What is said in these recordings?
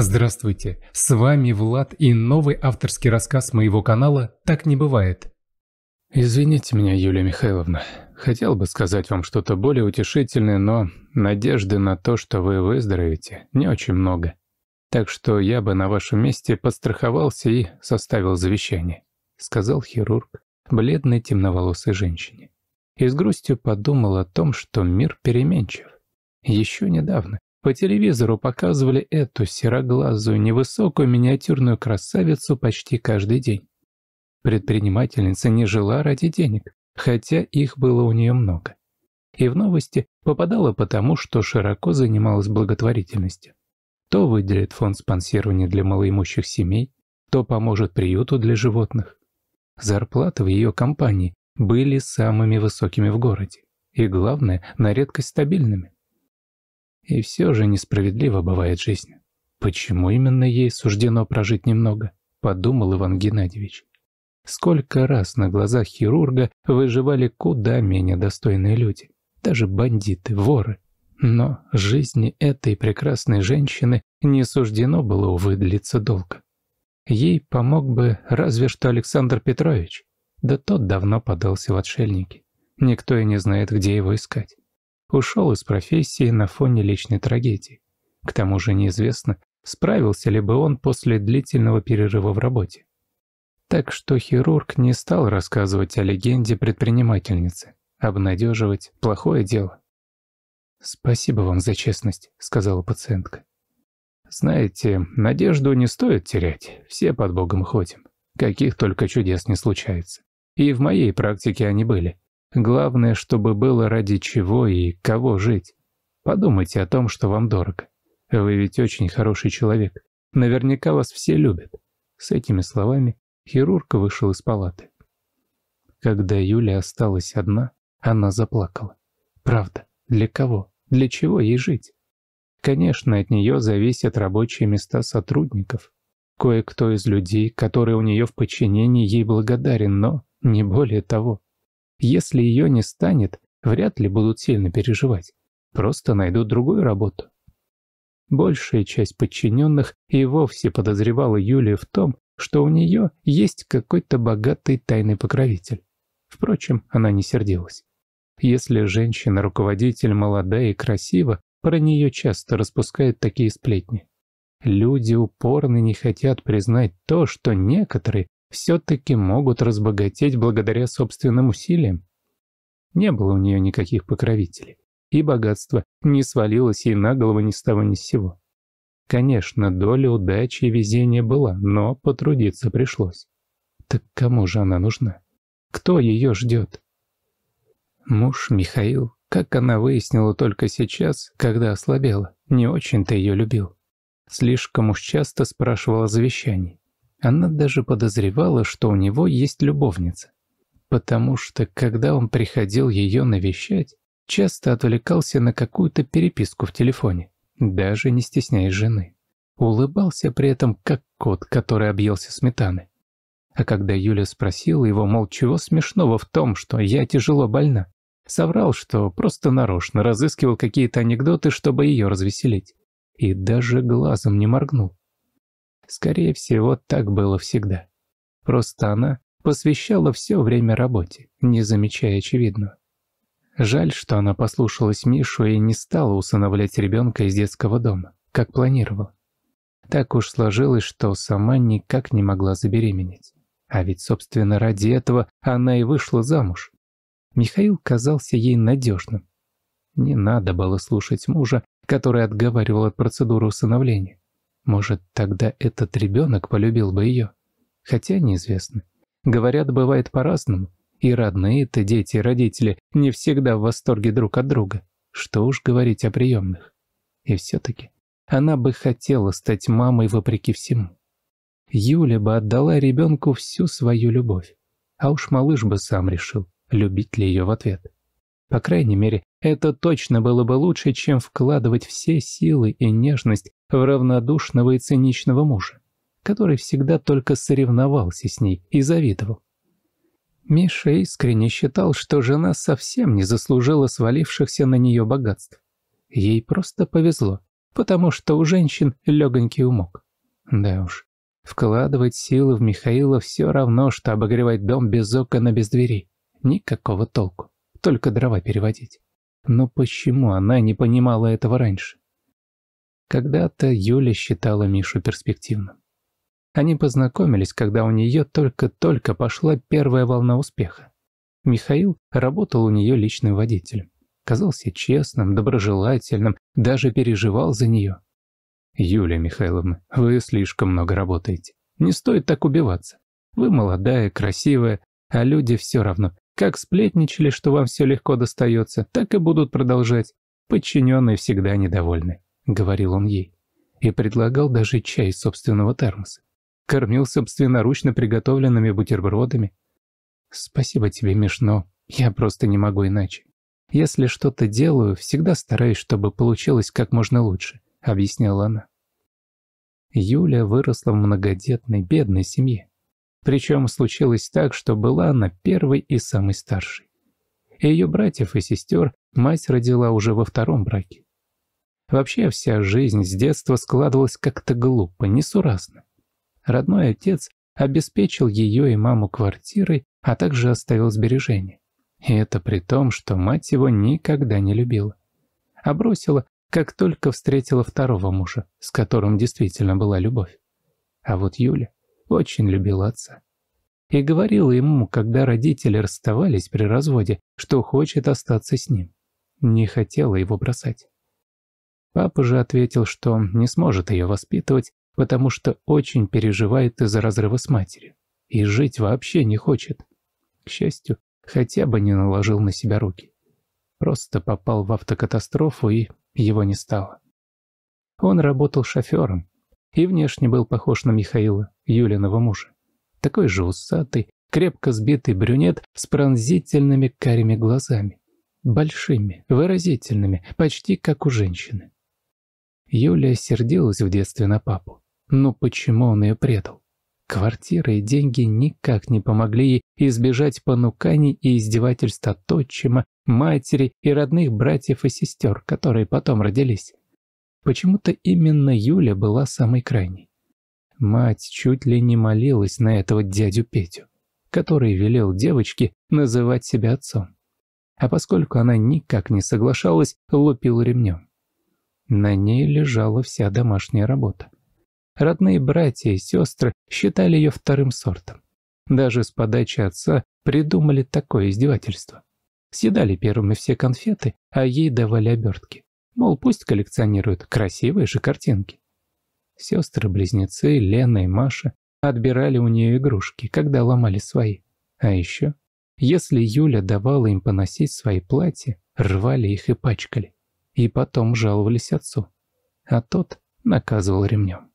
Здравствуйте, с вами Влад и новый авторский рассказ моего канала «Так не бывает». Извините меня, Юлия Михайловна. Хотел бы сказать вам что-то более утешительное, но надежды на то, что вы выздоровеете, не очень много. Так что я бы на вашем месте подстраховался и составил завещание», — сказал хирург бледной темноволосой женщине. И с грустью подумал о том, что мир переменчив. Еще недавно по телевизору показывали эту сероглазую, невысокую миниатюрную красавицу почти каждый день. Предпринимательница не жила ради денег, хотя их было у нее много. И в новости попадала потому, что широко занималась благотворительностью. То выделит фонд спонсирования для малоимущих семей, то поможет приюту для животных. Зарплаты в ее компании были самыми высокими в городе. И главное, на редкость стабильными. И все же несправедливо бывает жизнь. Почему именно ей суждено прожить немного? Подумал Иван Геннадьевич. Сколько раз на глазах хирурга выживали куда менее достойные люди. Даже бандиты, воры. Но жизни этой прекрасной женщины не суждено было, увы, длиться долго. Ей помог бы разве что Александр Петрович. Да тот давно подался в отшельники. Никто и не знает, где его искать ушел из профессии на фоне личной трагедии. К тому же неизвестно, справился ли бы он после длительного перерыва в работе. Так что хирург не стал рассказывать о легенде предпринимательницы, обнадеживать плохое дело. «Спасибо вам за честность», — сказала пациентка. «Знаете, надежду не стоит терять, все под Богом ходим. Каких только чудес не случается. И в моей практике они были. Главное, чтобы было ради чего и кого жить. Подумайте о том, что вам дорого. Вы ведь очень хороший человек. Наверняка вас все любят». С этими словами хирург вышел из палаты. Когда Юля осталась одна, она заплакала. Правда, для кого? Для чего ей жить? Конечно, от нее зависят рабочие места сотрудников. Кое-кто из людей, которые у нее в подчинении, ей благодарен, но не более того. Если ее не станет, вряд ли будут сильно переживать. Просто найдут другую работу. Большая часть подчиненных и вовсе подозревала Юлию в том, что у нее есть какой-то богатый тайный покровитель. Впрочем, она не сердилась. Если женщина-руководитель молодая и красива, про нее часто распускают такие сплетни. Люди упорно не хотят признать то, что некоторые все-таки могут разбогатеть благодаря собственным усилиям. Не было у нее никаких покровителей, и богатство не свалилось ей на голову ни с того ни с сего. Конечно, доля удачи и везения была, но потрудиться пришлось. Так кому же она нужна? Кто ее ждет? Муж Михаил, как она выяснила только сейчас, когда ослабела, не очень-то ее любил. Слишком уж часто спрашивала о завещании. Она даже подозревала, что у него есть любовница. Потому что, когда он приходил ее навещать, часто отвлекался на какую-то переписку в телефоне, даже не стесняясь жены. Улыбался при этом, как кот, который объелся сметаны. А когда Юля спросила его, мол, чего смешного в том, что я тяжело больна, соврал, что просто нарочно разыскивал какие-то анекдоты, чтобы ее развеселить. И даже глазом не моргнул. Скорее всего, так было всегда. Просто она посвящала все время работе, не замечая очевидного. Жаль, что она послушалась Мишу и не стала усыновлять ребенка из детского дома, как планировала. Так уж сложилось, что сама никак не могла забеременеть. А ведь, собственно, ради этого она и вышла замуж. Михаил казался ей надежным. Не надо было слушать мужа, который отговаривал от процедуры усыновления. Может, тогда этот ребенок полюбил бы ее? Хотя неизвестно. Говорят, бывает по-разному. И родные-то дети и родители не всегда в восторге друг от друга. Что уж говорить о приемных. И все-таки она бы хотела стать мамой вопреки всему. Юля бы отдала ребенку всю свою любовь. А уж малыш бы сам решил, любить ли ее в ответ. По крайней мере, это точно было бы лучше, чем вкладывать все силы и нежность в равнодушного и циничного мужа, который всегда только соревновался с ней и завидовал. Миша искренне считал, что жена совсем не заслужила свалившихся на нее богатств. Ей просто повезло, потому что у женщин легонький умок. Да уж, вкладывать силы в Михаила все равно, что обогревать дом без окон и без дверей. Никакого толку только дрова переводить. Но почему она не понимала этого раньше? Когда-то Юля считала Мишу перспективным. Они познакомились, когда у нее только-только пошла первая волна успеха. Михаил работал у нее личным водителем. Казался честным, доброжелательным, даже переживал за нее. «Юлия Михайловна, вы слишком много работаете. Не стоит так убиваться. Вы молодая, красивая, а люди все равно как сплетничали, что вам все легко достается, так и будут продолжать. Подчиненные всегда недовольны», — говорил он ей. И предлагал даже чай из собственного термоса. Кормил собственноручно приготовленными бутербродами. «Спасибо тебе, Мишно. Я просто не могу иначе. Если что-то делаю, всегда стараюсь, чтобы получилось как можно лучше», — объясняла она. Юля выросла в многодетной, бедной семье. Причем случилось так, что была она первой и самой старшей. Ее братьев и сестер мать родила уже во втором браке. Вообще вся жизнь с детства складывалась как-то глупо, несуразно. Родной отец обеспечил ее и маму квартирой, а также оставил сбережения. И это при том, что мать его никогда не любила. А бросила, как только встретила второго мужа, с которым действительно была любовь. А вот Юля очень любил отца. И говорила ему, когда родители расставались при разводе, что хочет остаться с ним. Не хотела его бросать. Папа же ответил, что он не сможет ее воспитывать, потому что очень переживает из-за разрыва с матерью. И жить вообще не хочет. К счастью, хотя бы не наложил на себя руки. Просто попал в автокатастрофу и его не стало. Он работал шофером, и внешне был похож на Михаила, Юлиного мужа. Такой же усатый, крепко сбитый брюнет с пронзительными карими глазами. Большими, выразительными, почти как у женщины. Юлия сердилась в детстве на папу. Но почему он ее предал? Квартира и деньги никак не помогли ей избежать понуканий и издевательств от отчима, матери и родных братьев и сестер, которые потом родились. Почему-то именно Юля была самой крайней. Мать чуть ли не молилась на этого дядю Петю, который велел девочке называть себя отцом. А поскольку она никак не соглашалась, лупил ремнем. На ней лежала вся домашняя работа. Родные братья и сестры считали ее вторым сортом. Даже с подачи отца придумали такое издевательство. Съедали первыми все конфеты, а ей давали обертки. Мол, пусть коллекционируют красивые же картинки. Сестры-близнецы Лена и Маша отбирали у нее игрушки, когда ломали свои. А еще, если Юля давала им поносить свои платья, рвали их и пачкали. И потом жаловались отцу. А тот наказывал ремнем.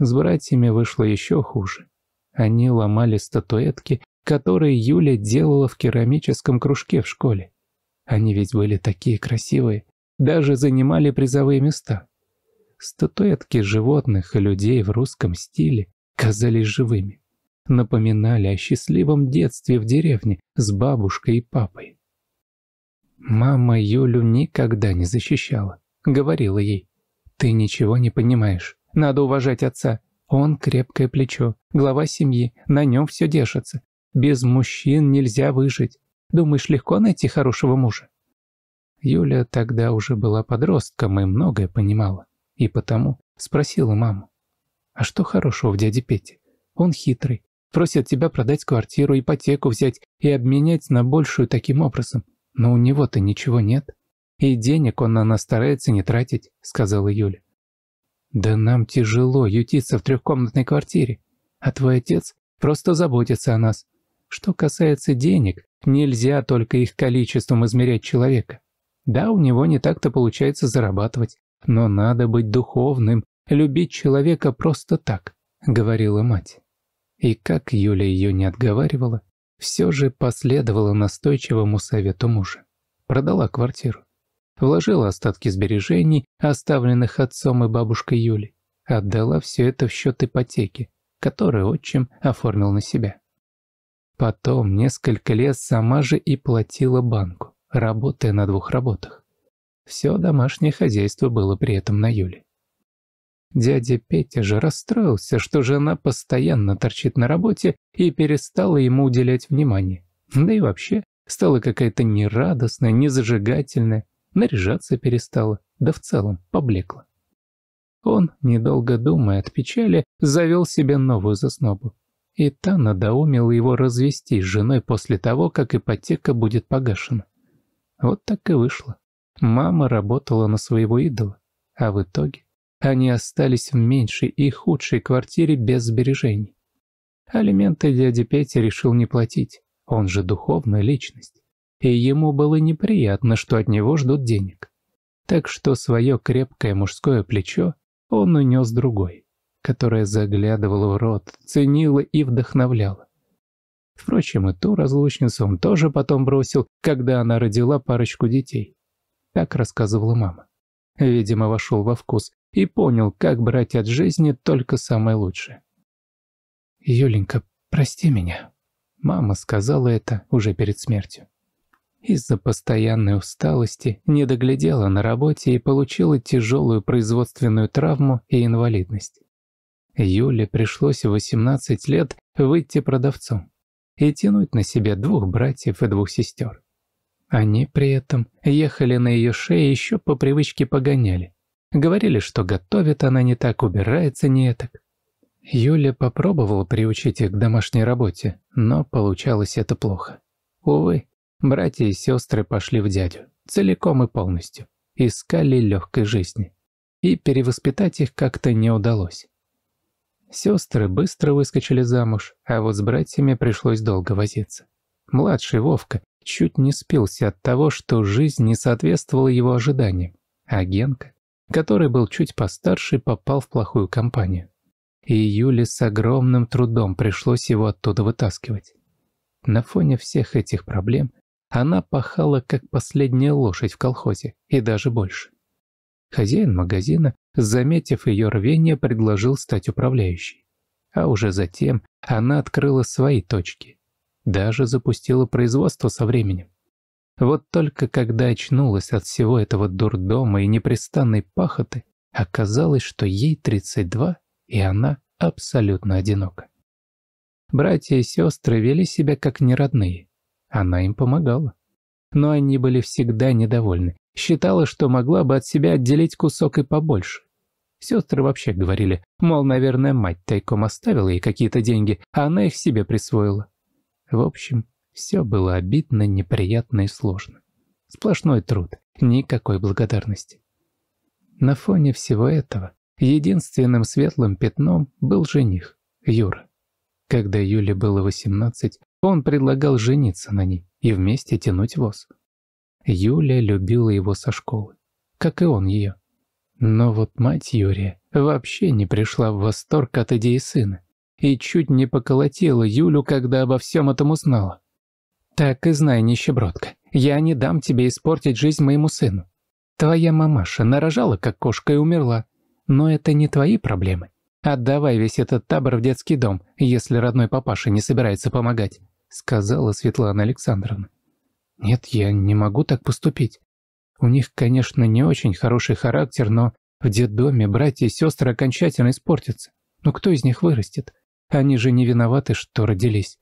С братьями вышло еще хуже. Они ломали статуэтки, которые Юля делала в керамическом кружке в школе. Они ведь были такие красивые, даже занимали призовые места. Статуэтки животных и людей в русском стиле казались живыми. Напоминали о счастливом детстве в деревне с бабушкой и папой. Мама Юлю никогда не защищала. Говорила ей, «Ты ничего не понимаешь. Надо уважать отца. Он крепкое плечо, глава семьи, на нем все держится. Без мужчин нельзя выжить. Думаешь, легко найти хорошего мужа?» Юля тогда уже была подростком и многое понимала. И потому спросила маму. «А что хорошего в дяде Пете? Он хитрый. Просит тебя продать квартиру, ипотеку взять и обменять на большую таким образом. Но у него-то ничего нет. И денег он на нас старается не тратить», — сказала Юля. «Да нам тяжело ютиться в трехкомнатной квартире. А твой отец просто заботится о нас. Что касается денег, нельзя только их количеством измерять человека. Да, у него не так-то получается зарабатывать, но надо быть духовным, любить человека просто так, говорила мать. И как Юля ее не отговаривала, все же последовала настойчивому совету мужа. Продала квартиру. Вложила остатки сбережений, оставленных отцом и бабушкой Юли. Отдала все это в счет ипотеки, который отчим оформил на себя. Потом несколько лет сама же и платила банку работая на двух работах. Все домашнее хозяйство было при этом на Юле. Дядя Петя же расстроился, что жена постоянно торчит на работе и перестала ему уделять внимание. Да и вообще, стала какая-то нерадостная, незажигательная, наряжаться перестала, да в целом поблекла. Он, недолго думая от печали, завел себе новую заснобу. И та надоумила его развестись с женой после того, как ипотека будет погашена. Вот так и вышло. Мама работала на своего идола, а в итоге они остались в меньшей и худшей квартире без сбережений. Алименты дяди Петя решил не платить, он же духовная личность, и ему было неприятно, что от него ждут денег. Так что свое крепкое мужское плечо он унес другой, которое заглядывало в рот, ценило и вдохновляло. Впрочем, и ту разлучницу он тоже потом бросил, когда она родила парочку детей. Так рассказывала мама. Видимо, вошел во вкус и понял, как брать от жизни только самое лучшее. «Юленька, прости меня», — мама сказала это уже перед смертью. Из-за постоянной усталости не доглядела на работе и получила тяжелую производственную травму и инвалидность. Юле пришлось в 18 лет выйти продавцом и тянуть на себе двух братьев и двух сестер. Они при этом ехали на ее шее еще по привычке погоняли. Говорили, что готовит она не так, убирается не так. Юля попробовала приучить их к домашней работе, но получалось это плохо. Увы, братья и сестры пошли в дядю, целиком и полностью, искали легкой жизни. И перевоспитать их как-то не удалось. Сестры быстро выскочили замуж, а вот с братьями пришлось долго возиться. Младший Вовка чуть не спился от того, что жизнь не соответствовала его ожиданиям, а Генка, который был чуть постарше, попал в плохую компанию. И Юле с огромным трудом пришлось его оттуда вытаскивать. На фоне всех этих проблем она пахала, как последняя лошадь в колхозе, и даже больше. Хозяин магазина, заметив ее рвение, предложил стать управляющей. А уже затем она открыла свои точки. Даже запустила производство со временем. Вот только когда очнулась от всего этого дурдома и непрестанной пахоты, оказалось, что ей 32, и она абсолютно одинока. Братья и сестры вели себя как неродные. Она им помогала. Но они были всегда недовольны, Считала, что могла бы от себя отделить кусок и побольше. Сестры вообще говорили, мол, наверное, мать тайком оставила ей какие-то деньги, а она их себе присвоила. В общем, все было обидно, неприятно и сложно. Сплошной труд, никакой благодарности. На фоне всего этого единственным светлым пятном был жених, Юра. Когда Юле было 18, он предлагал жениться на ней и вместе тянуть воз. Юля любила его со школы, как и он ее. Но вот мать Юрия вообще не пришла в восторг от идеи сына и чуть не поколотила Юлю, когда обо всем этом узнала. «Так и знай, нищебродка, я не дам тебе испортить жизнь моему сыну. Твоя мамаша нарожала, как кошка, и умерла. Но это не твои проблемы. Отдавай весь этот табор в детский дом, если родной папаша не собирается помогать», сказала Светлана Александровна. Нет, я не могу так поступить. У них, конечно, не очень хороший характер, но в детдоме братья и сестры окончательно испортятся. Ну, кто из них вырастет? Они же не виноваты, что родились.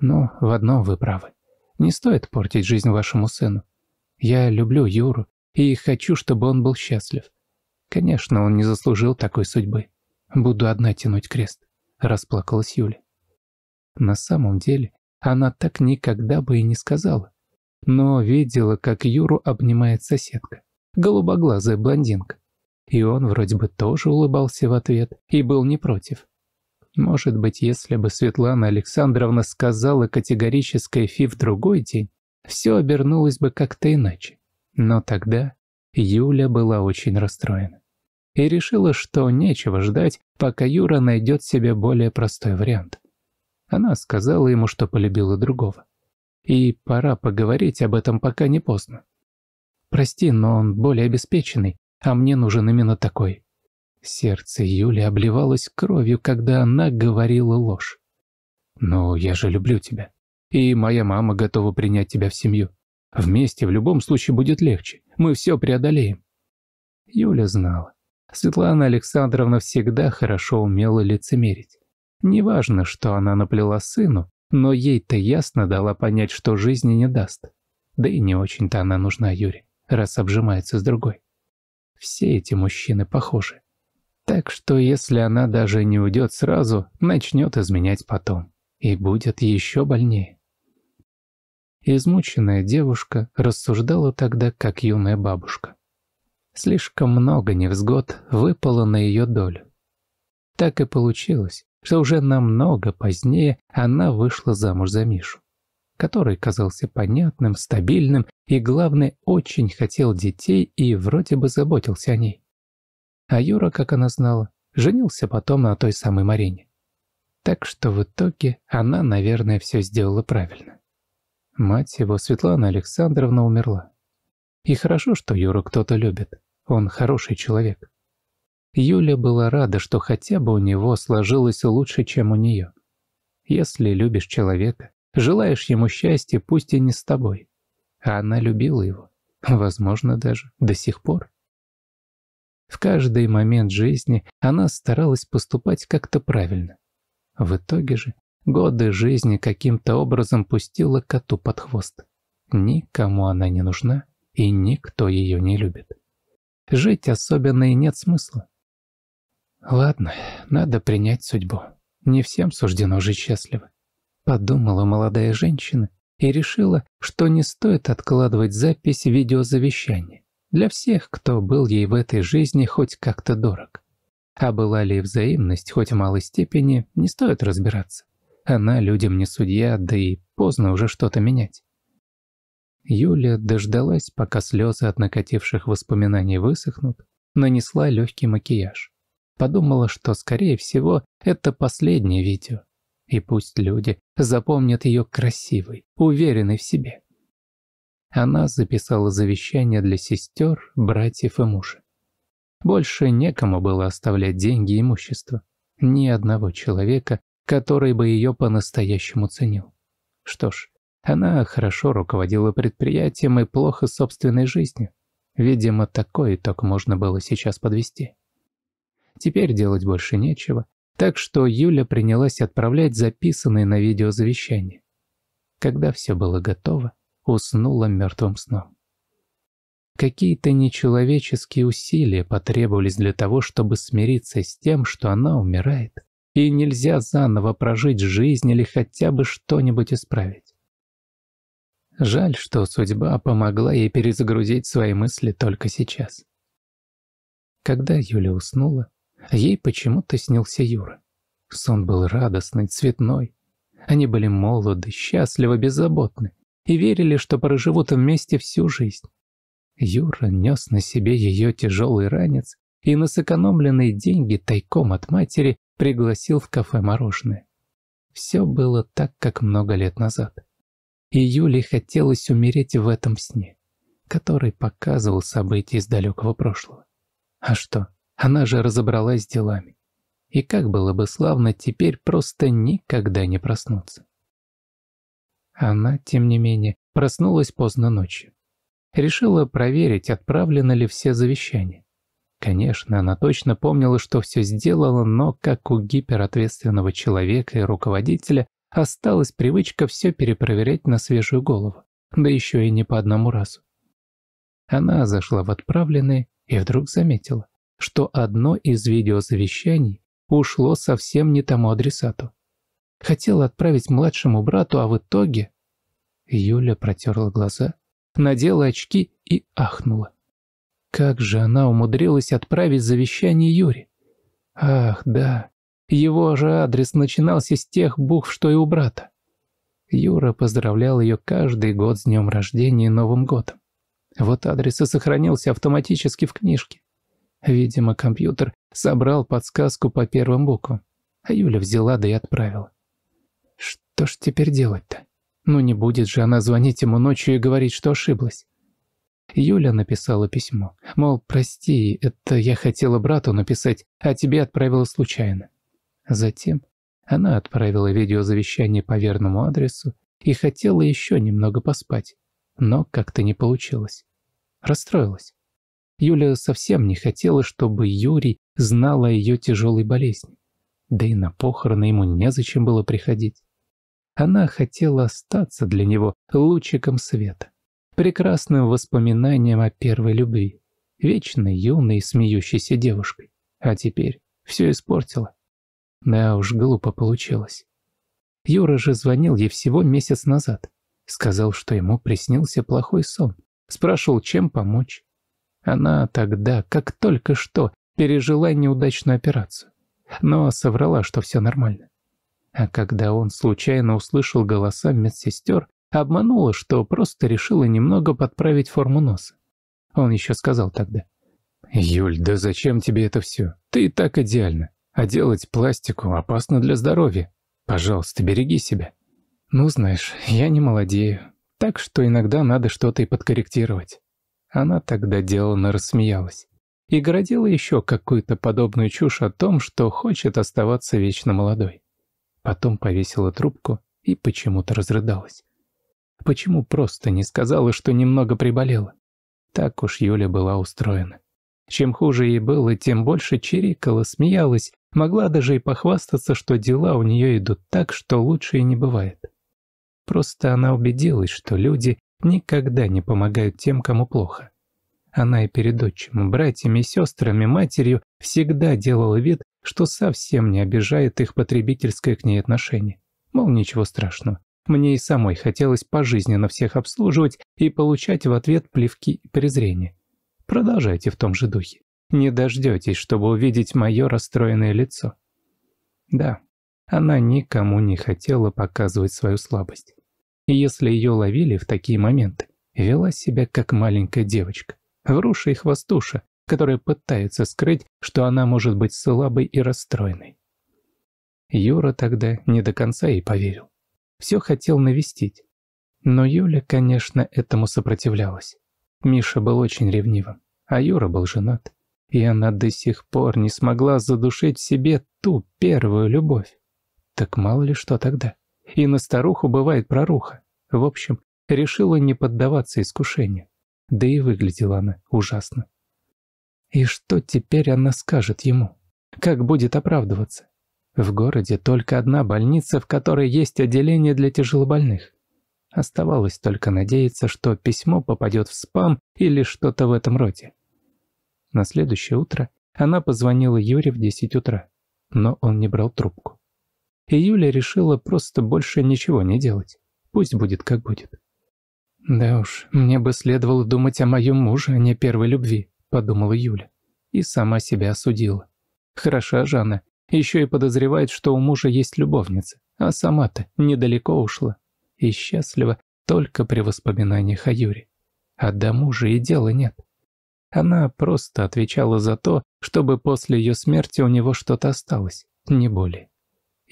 Но в одном вы правы. Не стоит портить жизнь вашему сыну. Я люблю Юру и хочу, чтобы он был счастлив. Конечно, он не заслужил такой судьбы. Буду одна тянуть крест», – расплакалась Юля. На самом деле, она так никогда бы и не сказала но видела, как Юру обнимает соседка, голубоглазая блондинка. И он вроде бы тоже улыбался в ответ и был не против. Может быть, если бы Светлана Александровна сказала категорическое «фи» в другой день, все обернулось бы как-то иначе. Но тогда Юля была очень расстроена. И решила, что нечего ждать, пока Юра найдет себе более простой вариант. Она сказала ему, что полюбила другого. И пора поговорить об этом, пока не поздно. Прости, но он более обеспеченный, а мне нужен именно такой. Сердце Юли обливалось кровью, когда она говорила ложь. Но я же люблю тебя. И моя мама готова принять тебя в семью. Вместе в любом случае будет легче. Мы все преодолеем». Юля знала. Светлана Александровна всегда хорошо умела лицемерить. Неважно, что она наплела сыну, но ей-то ясно дала понять, что жизни не даст. Да и не очень-то она нужна Юре, раз обжимается с другой. Все эти мужчины похожи. Так что если она даже не уйдет сразу, начнет изменять потом. И будет еще больнее. Измученная девушка рассуждала тогда, как юная бабушка. Слишком много невзгод выпало на ее долю. Так и получилось, что уже намного позднее она вышла замуж за Мишу, который казался понятным, стабильным и, главное, очень хотел детей и вроде бы заботился о ней. А Юра, как она знала, женился потом на той самой Марине. Так что в итоге она, наверное, все сделала правильно. Мать его, Светлана Александровна, умерла. И хорошо, что Юру кто-то любит. Он хороший человек. Юля была рада, что хотя бы у него сложилось лучше, чем у нее. Если любишь человека, желаешь ему счастья, пусть и не с тобой. А она любила его. Возможно, даже до сих пор. В каждый момент жизни она старалась поступать как-то правильно. В итоге же годы жизни каким-то образом пустила коту под хвост. Никому она не нужна, и никто ее не любит. Жить особенно и нет смысла. Ладно, надо принять судьбу. Не всем суждено жить счастливо. Подумала молодая женщина и решила, что не стоит откладывать запись видеозавещания для всех, кто был ей в этой жизни хоть как-то дорог. А была ли взаимность хоть в малой степени, не стоит разбираться. Она людям не судья, да и поздно уже что-то менять. Юля дождалась, пока слезы от накативших воспоминаний высохнут, нанесла легкий макияж подумала, что, скорее всего, это последнее видео. И пусть люди запомнят ее красивой, уверенной в себе. Она записала завещание для сестер, братьев и мужа. Больше некому было оставлять деньги и имущество. Ни одного человека, который бы ее по-настоящему ценил. Что ж, она хорошо руководила предприятием и плохо собственной жизнью. Видимо, такой итог можно было сейчас подвести. Теперь делать больше нечего, так что Юля принялась отправлять записанные на видео завещания. Когда все было готово, уснула мертвым сном. Какие-то нечеловеческие усилия потребовались для того, чтобы смириться с тем, что она умирает, и нельзя заново прожить жизнь или хотя бы что-нибудь исправить. Жаль, что судьба помогла ей перезагрузить свои мысли только сейчас. Когда Юля уснула, Ей почему-то снился Юра. Сон был радостный, цветной. Они были молоды, счастливы, беззаботны и верили, что проживут вместе всю жизнь. Юра нес на себе ее тяжелый ранец и на сэкономленные деньги тайком от матери пригласил в кафе мороженое. Все было так, как много лет назад. И Юле хотелось умереть в этом сне, который показывал события из далекого прошлого. А что? Она же разобралась с делами. И как было бы славно теперь просто никогда не проснуться. Она, тем не менее, проснулась поздно ночью. Решила проверить, отправлены ли все завещания. Конечно, она точно помнила, что все сделала, но, как у гиперответственного человека и руководителя, осталась привычка все перепроверять на свежую голову, да еще и не по одному разу. Она зашла в отправленные и вдруг заметила что одно из видеозавещаний ушло совсем не тому адресату. Хотела отправить младшему брату, а в итоге... Юля протерла глаза, надела очки и ахнула. Как же она умудрилась отправить завещание Юре? Ах, да, его же адрес начинался с тех букв, что и у брата. Юра поздравлял ее каждый год с днем рождения и Новым годом. Вот адрес и сохранился автоматически в книжке. Видимо, компьютер собрал подсказку по первым буквам. а Юля взяла да и отправила. Что ж теперь делать-то? Ну не будет же она звонить ему ночью и говорить, что ошиблась. Юля написала письмо. Мол, прости, это я хотела брату написать, а тебе отправила случайно. Затем она отправила видеозавещание по верному адресу и хотела еще немного поспать, но как-то не получилось. Расстроилась. Юля совсем не хотела, чтобы Юрий знал о ее тяжелой болезни. Да и на похороны ему незачем было приходить. Она хотела остаться для него лучиком света, прекрасным воспоминанием о первой любви, вечной юной и смеющейся девушкой. А теперь все испортила. Да уж, глупо получилось. Юра же звонил ей всего месяц назад. Сказал, что ему приснился плохой сон. Спрашивал, чем помочь. Она тогда, как только что, пережила неудачную операцию, но соврала, что все нормально. А когда он случайно услышал голоса медсестер, обманула, что просто решила немного подправить форму носа. Он еще сказал тогда. «Юль, да зачем тебе это все? Ты и так идеально. А делать пластику опасно для здоровья. Пожалуйста, береги себя». «Ну, знаешь, я не молодею. Так что иногда надо что-то и подкорректировать. Она тогда деланно рассмеялась. И городила еще какую-то подобную чушь о том, что хочет оставаться вечно молодой. Потом повесила трубку и почему-то разрыдалась. Почему просто не сказала, что немного приболела? Так уж Юля была устроена. Чем хуже ей было, тем больше чирикала, смеялась, могла даже и похвастаться, что дела у нее идут так, что лучше и не бывает. Просто она убедилась, что люди никогда не помогают тем, кому плохо. Она и перед отчимом, братьями, сестрами, матерью всегда делала вид, что совсем не обижает их потребительское к ней отношение. Мол, ничего страшного. Мне и самой хотелось пожизненно всех обслуживать и получать в ответ плевки и презрение. Продолжайте в том же духе. Не дождетесь, чтобы увидеть мое расстроенное лицо. Да, она никому не хотела показывать свою слабость. И если ее ловили в такие моменты, вела себя как маленькая девочка, вруша и хвостуша, которая пытается скрыть, что она может быть слабой и расстроенной. Юра тогда не до конца и поверил. Все хотел навестить. Но Юля, конечно, этому сопротивлялась. Миша был очень ревнивым, а Юра был женат. И она до сих пор не смогла задушить в себе ту первую любовь. Так мало ли что тогда. И на старуху бывает проруха. В общем, решила не поддаваться искушению. Да и выглядела она ужасно. И что теперь она скажет ему? Как будет оправдываться? В городе только одна больница, в которой есть отделение для тяжелобольных. Оставалось только надеяться, что письмо попадет в спам или что-то в этом роде. На следующее утро она позвонила Юре в 10 утра, но он не брал трубку и Юля решила просто больше ничего не делать. Пусть будет как будет. «Да уж, мне бы следовало думать о моем муже, а не первой любви», – подумала Юля. И сама себя осудила. Хороша же она. Еще и подозревает, что у мужа есть любовница. А сама-то недалеко ушла. И счастлива только при воспоминаниях о Юре. А до мужа и дела нет. Она просто отвечала за то, чтобы после ее смерти у него что-то осталось, не более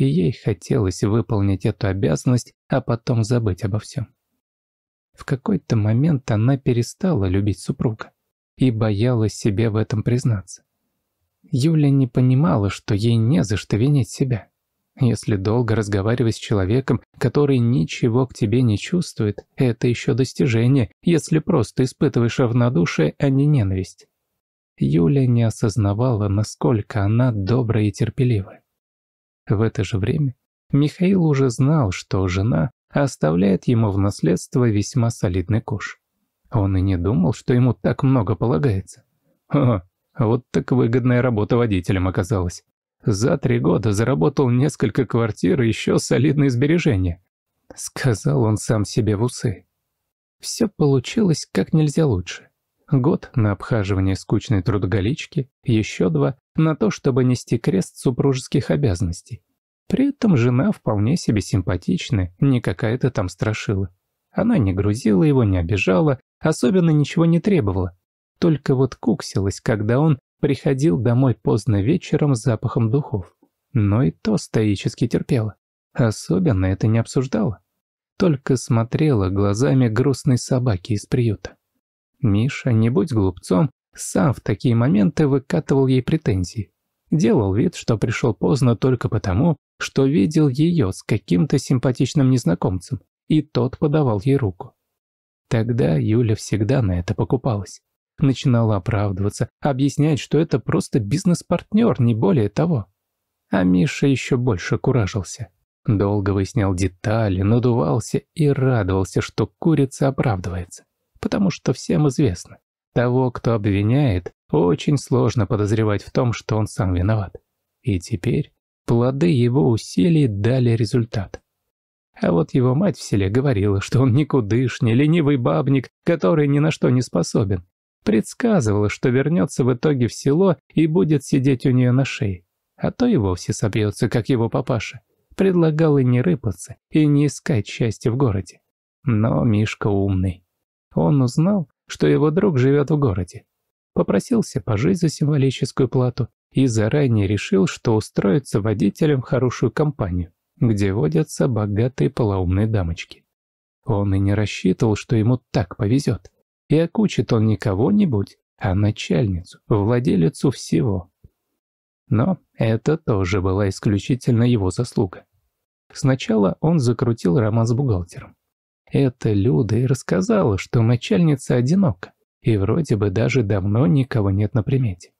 и ей хотелось выполнить эту обязанность, а потом забыть обо всем. В какой-то момент она перестала любить супруга и боялась себе в этом признаться. Юля не понимала, что ей не за что винить себя. Если долго разговаривать с человеком, который ничего к тебе не чувствует, это еще достижение, если просто испытываешь равнодушие, а не ненависть. Юля не осознавала, насколько она добрая и терпеливая. В это же время Михаил уже знал, что жена оставляет ему в наследство весьма солидный кош. Он и не думал, что ему так много полагается. О, вот так выгодная работа водителем оказалась. За три года заработал несколько квартир и еще солидные сбережения. Сказал он сам себе в усы. Все получилось как нельзя лучше. Год на обхаживание скучной трудоголички, еще два на то, чтобы нести крест супружеских обязанностей. При этом жена вполне себе симпатичная, не какая-то там страшила. Она не грузила его, не обижала, особенно ничего не требовала. Только вот куксилась, когда он приходил домой поздно вечером с запахом духов. Но и то стоически терпела. Особенно это не обсуждала. Только смотрела глазами грустной собаки из приюта. Миша, не будь глупцом, сам в такие моменты выкатывал ей претензии. Делал вид, что пришел поздно только потому, что видел ее с каким-то симпатичным незнакомцем, и тот подавал ей руку. Тогда Юля всегда на это покупалась. Начинала оправдываться, объяснять, что это просто бизнес-партнер, не более того. А Миша еще больше куражился. Долго выяснял детали, надувался и радовался, что курица оправдывается. Потому что всем известно, того, кто обвиняет, очень сложно подозревать в том, что он сам виноват. И теперь плоды его усилий дали результат. А вот его мать в селе говорила, что он никудышний, ленивый бабник, который ни на что не способен. Предсказывала, что вернется в итоге в село и будет сидеть у нее на шее. А то и вовсе собьется, как его папаша. Предлагала не рыпаться и не искать счастья в городе. Но Мишка умный. Он узнал, что его друг живет в городе. Попросился пожить за символическую плату и заранее решил, что устроится водителем в хорошую компанию, где водятся богатые полоумные дамочки. Он и не рассчитывал, что ему так повезет. И окучит он не кого-нибудь, а начальницу, владелицу всего. Но это тоже была исключительно его заслуга. Сначала он закрутил роман с бухгалтером. Это Люда и рассказала, что начальница одинока, и вроде бы даже давно никого нет на примете.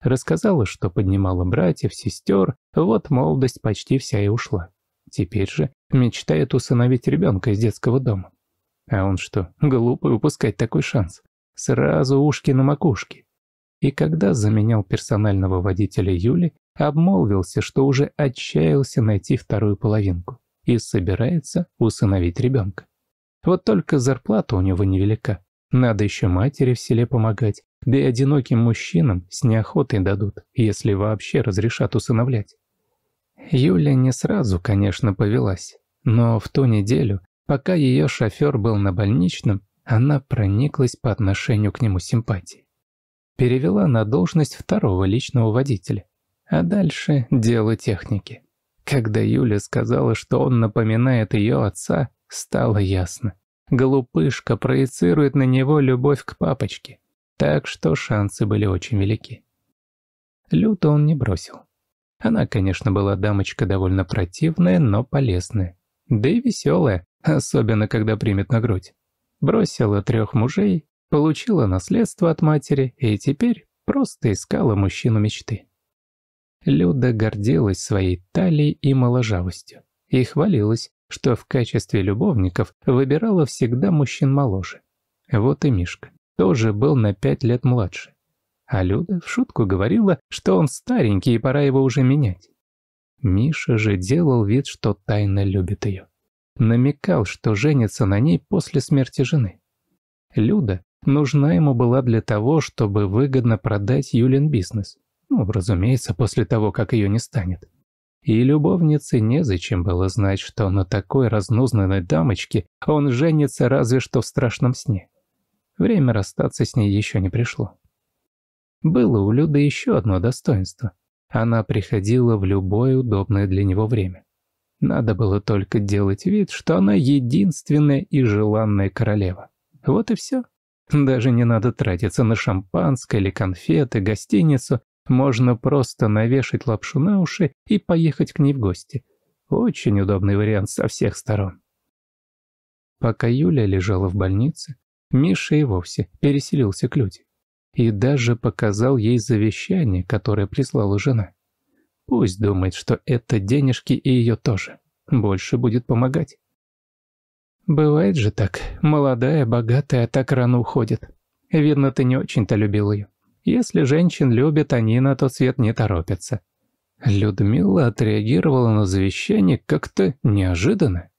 Рассказала, что поднимала братьев, сестер, вот молодость почти вся и ушла. Теперь же мечтает усыновить ребенка из детского дома. А он что, глупо упускать такой шанс? Сразу ушки на макушке. И когда заменял персонального водителя Юли, обмолвился, что уже отчаялся найти вторую половинку и собирается усыновить ребенка. Вот только зарплата у него невелика. Надо еще матери в селе помогать, да и одиноким мужчинам с неохотой дадут, если вообще разрешат усыновлять. Юля не сразу, конечно, повелась, но в ту неделю, пока ее шофер был на больничном, она прониклась по отношению к нему симпатией. Перевела на должность второго личного водителя. А дальше дело техники. Когда Юля сказала, что он напоминает ее отца, Стало ясно. Глупышка проецирует на него любовь к папочке, так что шансы были очень велики. Люто он не бросил. Она, конечно, была дамочка довольно противная, но полезная. Да и веселая, особенно когда примет на грудь. Бросила трех мужей, получила наследство от матери и теперь просто искала мужчину мечты. Люда гордилась своей талией и моложавостью и хвалилась, что в качестве любовников выбирала всегда мужчин моложе. Вот и Мишка тоже был на пять лет младше. А Люда в шутку говорила, что он старенький и пора его уже менять. Миша же делал вид, что тайно любит ее. Намекал, что женится на ней после смерти жены. Люда нужна ему была для того, чтобы выгодно продать Юлин бизнес. Ну, разумеется, после того, как ее не станет. И любовнице незачем было знать, что на такой разнузнанной дамочке он женится разве что в страшном сне. Время расстаться с ней еще не пришло. Было у Люды еще одно достоинство. Она приходила в любое удобное для него время. Надо было только делать вид, что она единственная и желанная королева. Вот и все. Даже не надо тратиться на шампанское или конфеты, гостиницу, можно просто навешать лапшу на уши и поехать к ней в гости. Очень удобный вариант со всех сторон. Пока Юля лежала в больнице, Миша и вовсе переселился к Люде. И даже показал ей завещание, которое прислала жена. Пусть думает, что это денежки и ее тоже. Больше будет помогать. Бывает же так. Молодая, богатая, так рано уходит. Видно, ты не очень-то любил ее. Если женщин любят они на тот свет не торопятся. Людмила отреагировала на завещание как-то неожиданно.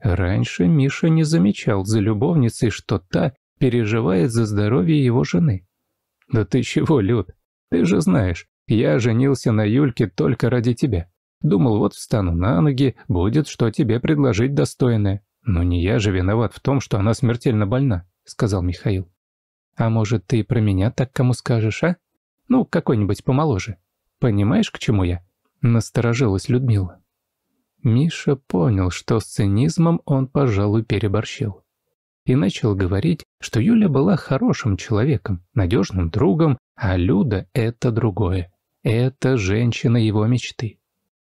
Раньше Миша не замечал за любовницей, что та переживает за здоровье его жены. «Да ты чего, Люд? Ты же знаешь, я женился на Юльке только ради тебя. Думал, вот встану на ноги, будет что тебе предложить достойное. Но не я же виноват в том, что она смертельно больна», — сказал Михаил. А может, ты про меня так кому скажешь, а? Ну, какой-нибудь помоложе. Понимаешь, к чему я?» Насторожилась Людмила. Миша понял, что с цинизмом он, пожалуй, переборщил. И начал говорить, что Юля была хорошим человеком, надежным другом, а Люда – это другое. Это женщина его мечты.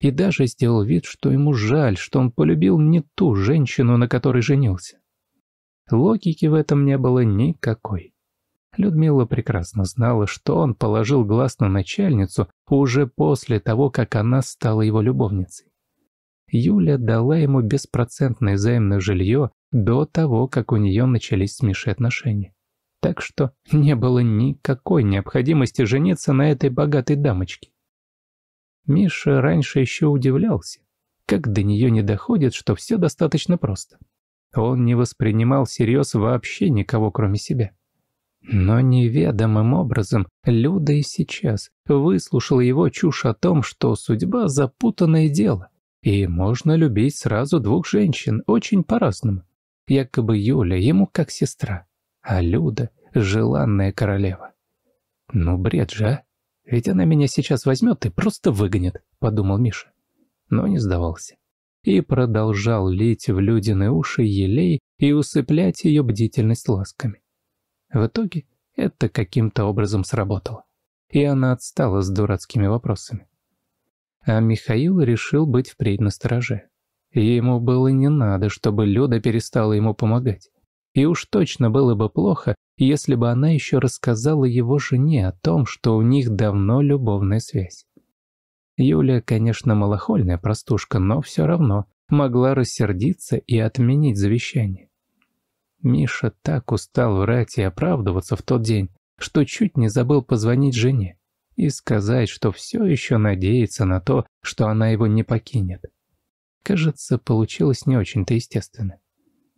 И даже сделал вид, что ему жаль, что он полюбил не ту женщину, на которой женился. Логики в этом не было никакой. Людмила прекрасно знала, что он положил глаз на начальницу уже после того, как она стала его любовницей. Юля дала ему беспроцентное заемное жилье до того, как у нее начались с Мишей отношения. Так что не было никакой необходимости жениться на этой богатой дамочке. Миша раньше еще удивлялся, как до нее не доходит, что все достаточно просто. Он не воспринимал всерьез вообще никого, кроме себя. Но неведомым образом Люда и сейчас выслушала его чушь о том, что судьба – запутанное дело, и можно любить сразу двух женщин очень по-разному. Якобы Юля ему как сестра, а Люда – желанная королева. «Ну, бред же, а? Ведь она меня сейчас возьмет и просто выгонит», – подумал Миша. Но не сдавался. И продолжал лить в Людины уши елей и усыплять ее бдительность ласками. В итоге это каким-то образом сработало. И она отстала с дурацкими вопросами. А Михаил решил быть впредь на стороже. Ему было не надо, чтобы Люда перестала ему помогать. И уж точно было бы плохо, если бы она еще рассказала его жене о том, что у них давно любовная связь. Юля, конечно, малохольная простушка, но все равно могла рассердиться и отменить завещание. Миша так устал врать и оправдываться в тот день, что чуть не забыл позвонить жене и сказать, что все еще надеется на то, что она его не покинет. Кажется, получилось не очень-то естественно.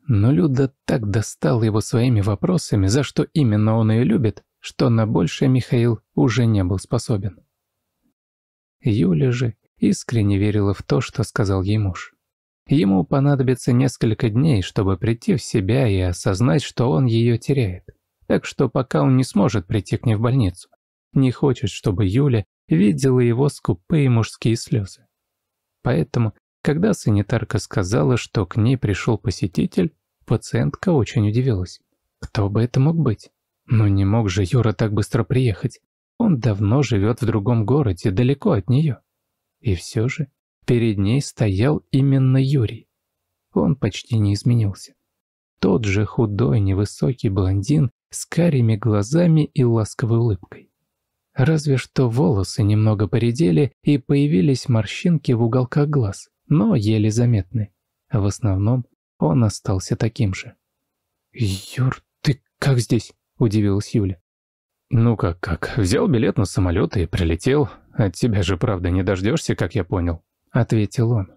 Но Люда так достала его своими вопросами, за что именно он ее любит, что на большее Михаил уже не был способен. Юля же искренне верила в то, что сказал ей муж. Ему понадобится несколько дней, чтобы прийти в себя и осознать, что он ее теряет. Так что пока он не сможет прийти к ней в больницу. Не хочет, чтобы Юля видела его скупые мужские слезы. Поэтому, когда санитарка сказала, что к ней пришел посетитель, пациентка очень удивилась. Кто бы это мог быть? Но ну не мог же Юра так быстро приехать. Он давно живет в другом городе, далеко от нее. И все же Перед ней стоял именно Юрий. Он почти не изменился. Тот же худой невысокий блондин с карими глазами и ласковой улыбкой. Разве что волосы немного поредели и появились морщинки в уголках глаз, но еле заметны. В основном он остался таким же. «Юр, ты как здесь?» – удивилась Юля. «Ну как как, взял билет на самолет и прилетел. От тебя же правда не дождешься, как я понял», ответил он.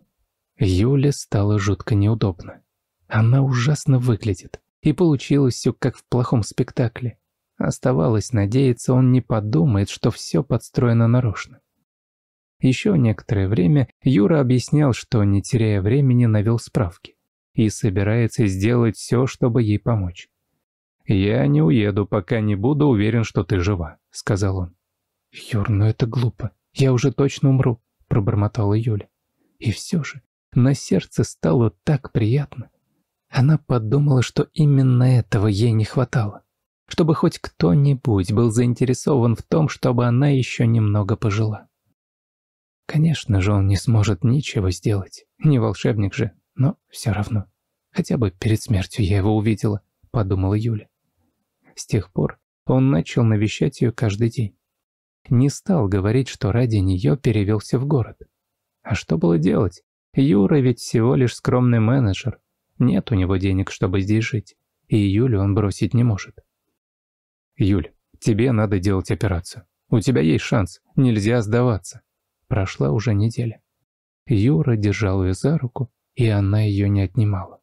Юле стало жутко неудобно. Она ужасно выглядит, и получилось все как в плохом спектакле. Оставалось надеяться, он не подумает, что все подстроено нарочно. Еще некоторое время Юра объяснял, что, не теряя времени, навел справки и собирается сделать все, чтобы ей помочь. «Я не уеду, пока не буду уверен, что ты жива», — сказал он. «Юр, ну это глупо. Я уже точно умру. — пробормотала Юля. И все же на сердце стало так приятно. Она подумала, что именно этого ей не хватало. Чтобы хоть кто-нибудь был заинтересован в том, чтобы она еще немного пожила. Конечно же, он не сможет ничего сделать. Не волшебник же, но все равно. Хотя бы перед смертью я его увидела, подумала Юля. С тех пор он начал навещать ее каждый день. Не стал говорить, что ради нее перевелся в город. А что было делать? Юра ведь всего лишь скромный менеджер. Нет у него денег, чтобы здесь жить. И Юлю он бросить не может. «Юль, тебе надо делать операцию. У тебя есть шанс. Нельзя сдаваться». Прошла уже неделя. Юра держал ее за руку, и она ее не отнимала.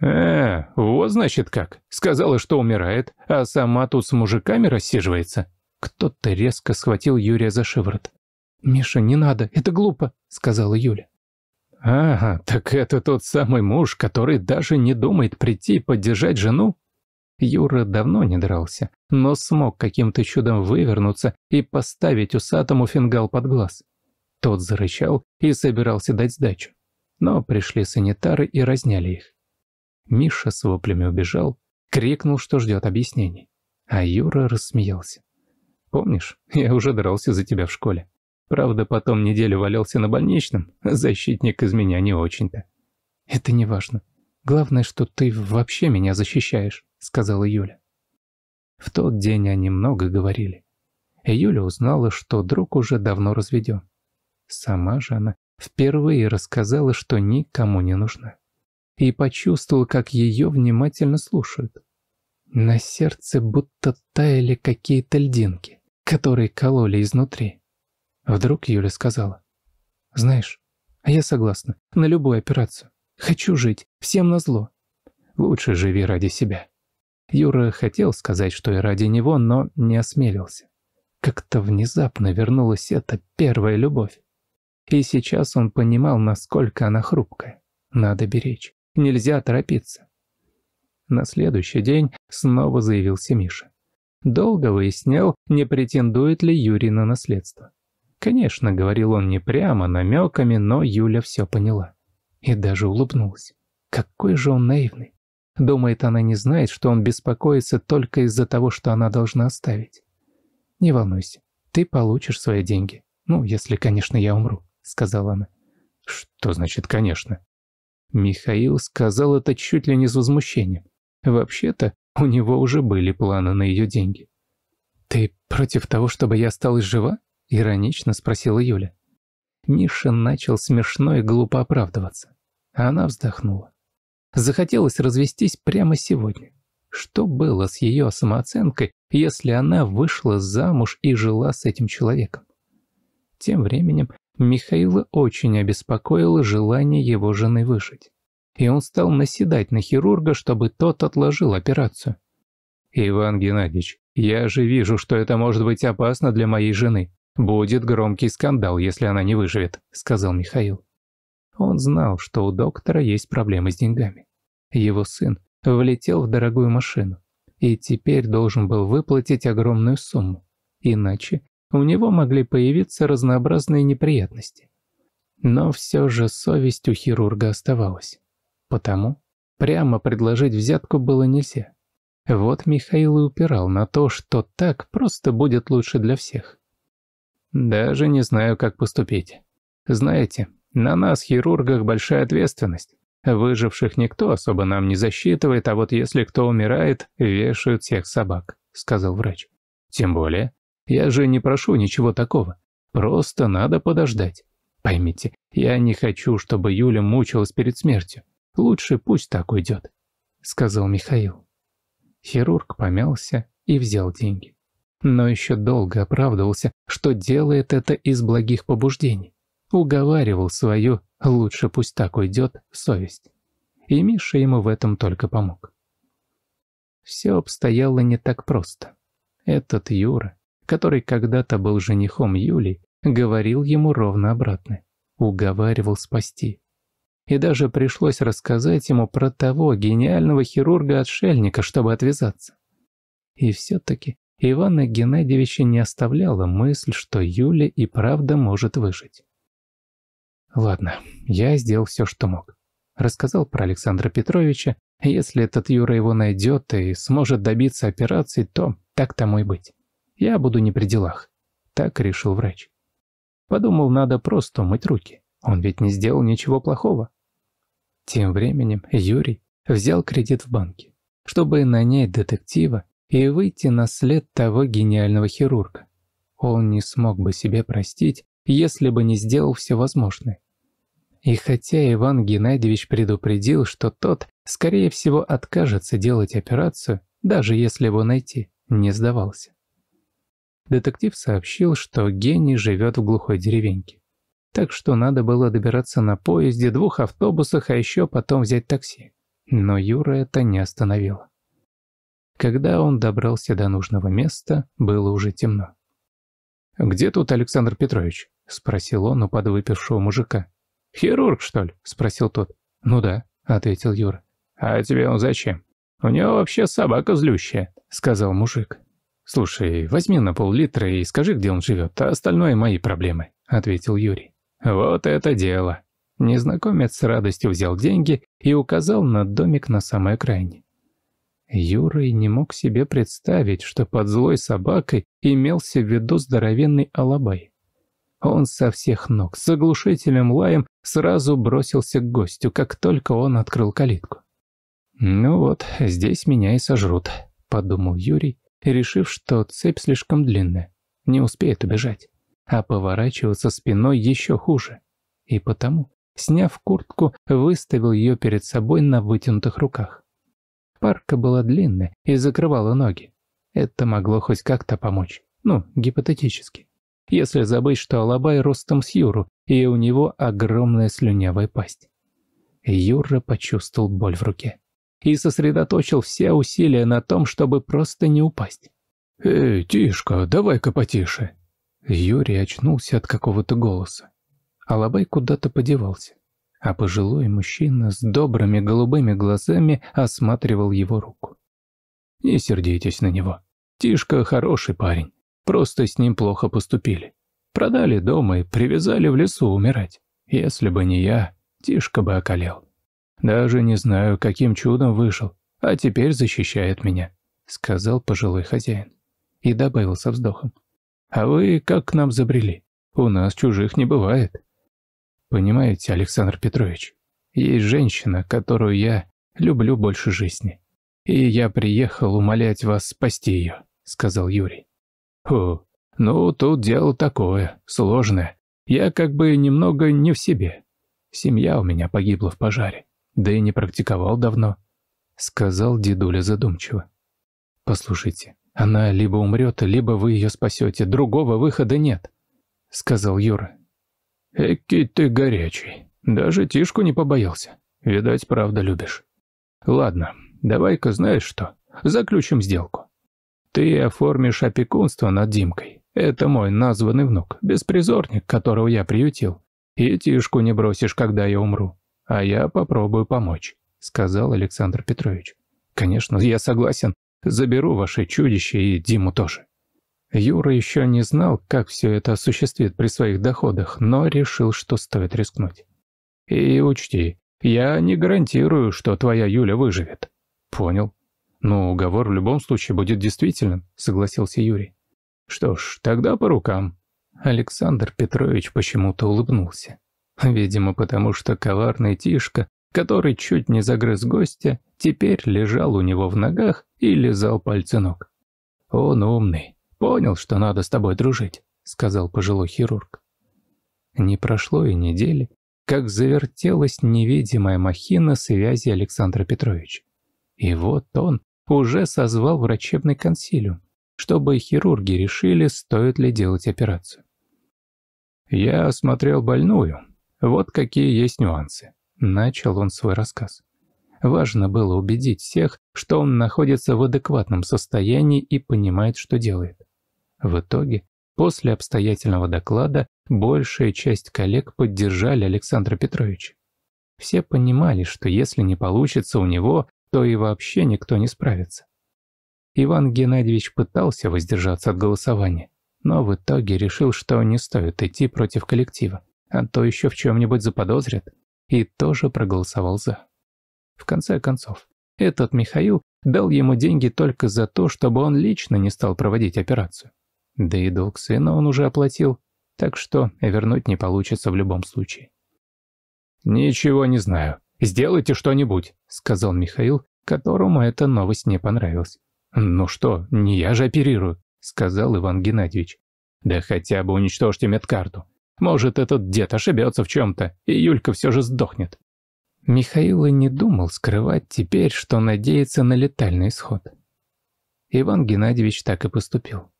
«Э, вот значит как. Сказала, что умирает, а сама тут с мужиками рассиживается. Кто-то резко схватил Юрия за шиворот. «Миша, не надо, это глупо», — сказала Юля. «Ага, так это тот самый муж, который даже не думает прийти и поддержать жену?» Юра давно не дрался, но смог каким-то чудом вывернуться и поставить усатому фингал под глаз. Тот зарычал и собирался дать сдачу. Но пришли санитары и разняли их. Миша с воплями убежал, крикнул, что ждет объяснений. А Юра рассмеялся. Помнишь, я уже дрался за тебя в школе. Правда, потом неделю валялся на больничном, защитник из меня не очень-то». «Это не важно. Главное, что ты вообще меня защищаешь», — сказала Юля. В тот день они много говорили. И Юля узнала, что друг уже давно разведен. Сама же она впервые рассказала, что никому не нужна. И почувствовала, как ее внимательно слушают. На сердце будто таяли какие-то льдинки которые кололи изнутри. Вдруг Юля сказала. «Знаешь, а я согласна на любую операцию. Хочу жить, всем назло. Лучше живи ради себя». Юра хотел сказать, что и ради него, но не осмелился. Как-то внезапно вернулась эта первая любовь. И сейчас он понимал, насколько она хрупкая. Надо беречь. Нельзя торопиться. На следующий день снова заявился Миша. Долго выяснял, не претендует ли Юрий на наследство. Конечно, говорил он не прямо, намеками, но Юля все поняла. И даже улыбнулась. Какой же он наивный. Думает, она не знает, что он беспокоится только из-за того, что она должна оставить. «Не волнуйся, ты получишь свои деньги. Ну, если, конечно, я умру», — сказала она. «Что значит «конечно»?» Михаил сказал это чуть ли не с возмущением. Вообще-то, у него уже были планы на ее деньги. «Ты против того, чтобы я осталась жива?» — иронично спросила Юля. Миша начал смешно и глупо оправдываться. Она вздохнула. Захотелось развестись прямо сегодня. Что было с ее самооценкой, если она вышла замуж и жила с этим человеком? Тем временем Михаила очень обеспокоило желание его жены выжить и он стал наседать на хирурга, чтобы тот отложил операцию. «Иван Геннадьевич, я же вижу, что это может быть опасно для моей жены. Будет громкий скандал, если она не выживет», — сказал Михаил. Он знал, что у доктора есть проблемы с деньгами. Его сын влетел в дорогую машину и теперь должен был выплатить огромную сумму. Иначе у него могли появиться разнообразные неприятности. Но все же совесть у хирурга оставалась. Потому прямо предложить взятку было нельзя. Вот Михаил и упирал на то, что так просто будет лучше для всех. «Даже не знаю, как поступить. Знаете, на нас, хирургах, большая ответственность. Выживших никто особо нам не засчитывает, а вот если кто умирает, вешают всех собак», — сказал врач. «Тем более, я же не прошу ничего такого. Просто надо подождать. Поймите, я не хочу, чтобы Юля мучилась перед смертью. Лучше пусть так уйдет», — сказал Михаил. Хирург помялся и взял деньги. Но еще долго оправдывался, что делает это из благих побуждений. Уговаривал свою «лучше пусть так уйдет» совесть. И Миша ему в этом только помог. Все обстояло не так просто. Этот Юра, который когда-то был женихом Юли, говорил ему ровно обратное. Уговаривал спасти, и даже пришлось рассказать ему про того гениального хирурга-отшельника, чтобы отвязаться. И все-таки Ивана Геннадьевича не оставляла мысль, что Юля и правда может выжить. «Ладно, я сделал все, что мог. Рассказал про Александра Петровича. Если этот Юра его найдет и сможет добиться операции, то так тому и быть. Я буду не при делах». Так решил врач. Подумал, надо просто мыть руки. Он ведь не сделал ничего плохого. Тем временем Юрий взял кредит в банке, чтобы нанять детектива и выйти на след того гениального хирурга. Он не смог бы себе простить, если бы не сделал все возможное. И хотя Иван Геннадьевич предупредил, что тот, скорее всего, откажется делать операцию, даже если его найти, не сдавался. Детектив сообщил, что гений живет в глухой деревеньке так что надо было добираться на поезде, двух автобусах, а еще потом взять такси. Но Юра это не остановило. Когда он добрался до нужного места, было уже темно. «Где тут Александр Петрович?» – спросил он у подвыпившего мужика. «Хирург, что ли?» – спросил тот. «Ну да», – ответил Юра. «А тебе он зачем?» «У него вообще собака злющая», – сказал мужик. «Слушай, возьми на пол-литра и скажи, где он живет, а остальное мои проблемы», – ответил Юрий. Вот это дело. Незнакомец с радостью взял деньги и указал на домик на самой окраине. Юрий не мог себе представить, что под злой собакой имелся в виду здоровенный алабай. Он со всех ног, с оглушительным лаем, сразу бросился к гостю, как только он открыл калитку. «Ну вот, здесь меня и сожрут», — подумал Юрий, решив, что цепь слишком длинная, не успеет убежать а поворачиваться спиной еще хуже. И потому, сняв куртку, выставил ее перед собой на вытянутых руках. Парка была длинная и закрывала ноги. Это могло хоть как-то помочь. Ну, гипотетически. Если забыть, что Алабай ростом с Юру, и у него огромная слюнявая пасть. Юра почувствовал боль в руке и сосредоточил все усилия на том, чтобы просто не упасть. «Эй, Тишка, давай-ка потише!» Юрий очнулся от какого-то голоса. Алабай куда-то подевался, а пожилой мужчина с добрыми голубыми глазами осматривал его руку. «Не сердитесь на него. Тишка хороший парень. Просто с ним плохо поступили. Продали дом и привязали в лесу умирать. Если бы не я, Тишка бы околел. Даже не знаю, каким чудом вышел, а теперь защищает меня», — сказал пожилой хозяин. И добавил со вздохом. А вы как к нам забрели? У нас чужих не бывает. Понимаете, Александр Петрович, есть женщина, которую я люблю больше жизни. И я приехал умолять вас спасти ее, сказал Юрий. О, ну тут дело такое, сложное. Я как бы немного не в себе. Семья у меня погибла в пожаре, да и не практиковал давно», — сказал дедуля задумчиво. «Послушайте, она либо умрет, либо вы ее спасете. Другого выхода нет», — сказал Юра. «Эки ты горячий. Даже Тишку не побоялся. Видать, правда любишь. Ладно, давай-ка знаешь что, заключим сделку. Ты оформишь опекунство над Димкой. Это мой названный внук, беспризорник, которого я приютил. И Тишку не бросишь, когда я умру. А я попробую помочь», — сказал Александр Петрович. «Конечно, я согласен. Заберу ваше чудище и Диму тоже». Юра еще не знал, как все это осуществит при своих доходах, но решил, что стоит рискнуть. «И учти, я не гарантирую, что твоя Юля выживет». «Понял. Ну, уговор в любом случае будет действительным», — согласился Юрий. «Что ж, тогда по рукам». Александр Петрович почему-то улыбнулся. Видимо, потому что коварный Тишка который чуть не загрыз гостя, теперь лежал у него в ногах и лизал пальцы ног. «Он умный, понял, что надо с тобой дружить», — сказал пожилой хирург. Не прошло и недели, как завертелась невидимая махина связи Александра Петровича. И вот он уже созвал врачебный консилиум, чтобы хирурги решили, стоит ли делать операцию. «Я осмотрел больную. Вот какие есть нюансы», Начал он свой рассказ. Важно было убедить всех, что он находится в адекватном состоянии и понимает, что делает. В итоге, после обстоятельного доклада, большая часть коллег поддержали Александра Петровича. Все понимали, что если не получится у него, то и вообще никто не справится. Иван Геннадьевич пытался воздержаться от голосования, но в итоге решил, что не стоит идти против коллектива, а то еще в чем-нибудь заподозрят, и тоже проголосовал «за». В конце концов, этот Михаил дал ему деньги только за то, чтобы он лично не стал проводить операцию. Да и долг сына он уже оплатил, так что вернуть не получится в любом случае. «Ничего не знаю. Сделайте что-нибудь», — сказал Михаил, которому эта новость не понравилась. «Ну что, не я же оперирую», — сказал Иван Геннадьевич. «Да хотя бы уничтожьте медкарту. Может, этот дед ошибется в чем-то, и Юлька все же сдохнет. Михаил и не думал скрывать теперь, что надеется на летальный исход. Иван Геннадьевич так и поступил.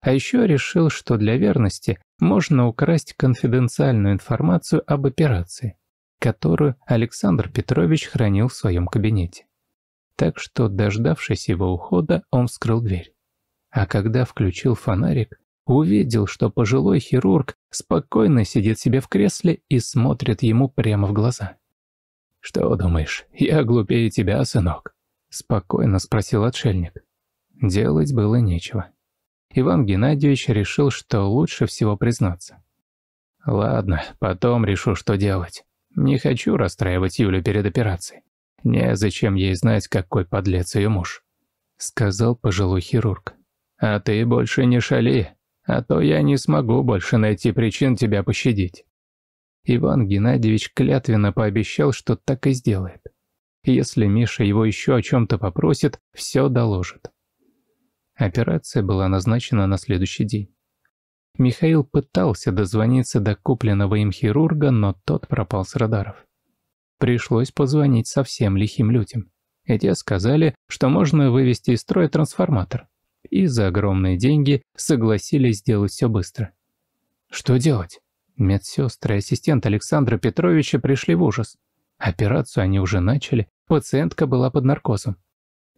А еще решил, что для верности можно украсть конфиденциальную информацию об операции, которую Александр Петрович хранил в своем кабинете. Так что, дождавшись его ухода, он вскрыл дверь. А когда включил фонарик, увидел, что пожилой хирург спокойно сидит себе в кресле и смотрит ему прямо в глаза. «Что думаешь, я глупее тебя, сынок?» – спокойно спросил отшельник. Делать было нечего. Иван Геннадьевич решил, что лучше всего признаться. «Ладно, потом решу, что делать. Не хочу расстраивать Юлю перед операцией. Незачем ей знать, какой подлец ее муж», — сказал пожилой хирург. «А ты больше не шали а то я не смогу больше найти причин тебя пощадить». Иван Геннадьевич клятвенно пообещал, что так и сделает. Если Миша его еще о чем-то попросит, все доложит. Операция была назначена на следующий день. Михаил пытался дозвониться до купленного им хирурга, но тот пропал с радаров. Пришлось позвонить совсем лихим людям. И те сказали, что можно вывести из строя трансформатор и за огромные деньги согласились сделать все быстро. Что делать? Медсестры и ассистент Александра Петровича пришли в ужас. Операцию они уже начали, пациентка была под наркозом.